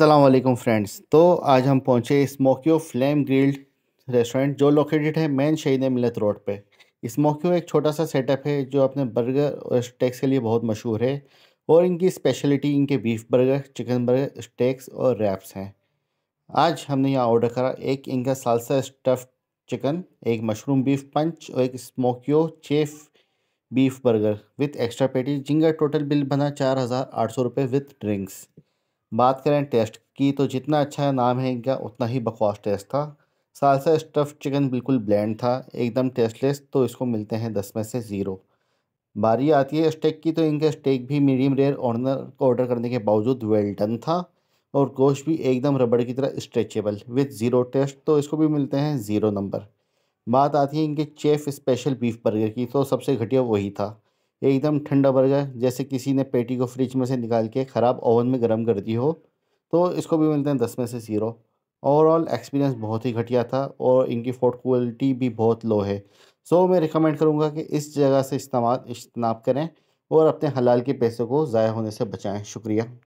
अल्लाम फ्रेंड्स तो आज हम पहुँचे स्मोक्यो फ्लेम ग्रिल्ड रेस्टोरेंट जो लोकेटेड है मेन शहीद मिलत रोड पे स्मोक्यो एक छोटा सा सेटअप है जो अपने बर्गर और स्टेक्स के लिए बहुत मशहूर है और इनकी स्पेशलिटी इनके beef burger chicken burger steaks और रैप्स हैं आज हमने यहाँ ऑर्डर करा एक इनका सालसा स्टफ चिकन एक मशरूम बीफ पंच और एक Smokyo chef beef burger with extra patty जिनका टोटल बिल बना चार हज़ार आठ सौ रुपये विथ ड्रिंक्स बात करें टेस्ट की तो जितना अच्छा नाम है इनका उतना ही बकवास टेस्ट था सालसा स्टफ़ चिकन बिल्कुल ब्लैंड था एकदम टेस्टलेस तो इसको मिलते हैं दस में से ज़ीरो बारी आती है स्टेक की तो इनका स्टेक भी मीडियम रेयर को ऑर्डर करने के बावजूद वेल डन था और गोश्त भी एकदम रबड़ की तरह स्ट्रेचेबल विथ ज़ीरो टेस्ट तो इसको भी मिलते हैं ज़ीरो नंबर बात आती है इनके चेफ स्पेशल बीफ बर्गर की तो सबसे घटिया वही था एकदम ठंडा बर्गर जैसे किसी ने पेटी को फ्रिज में से निकाल के ख़राब ओवन में गर्म कर दी हो तो इसको भी मिलते हैं दस में से ज़ीरो ओवरऑल एक्सपीरियंस बहुत ही घटिया था और इनकी फूड क्वालिटी भी बहुत लो है सो मैं रिकमेंड करूँगा कि इस जगह से इस्तेमाल इज्तनाब करें और अपने हलाल के पैसे को ज़ाया होने से बचाएँ शुक्रिया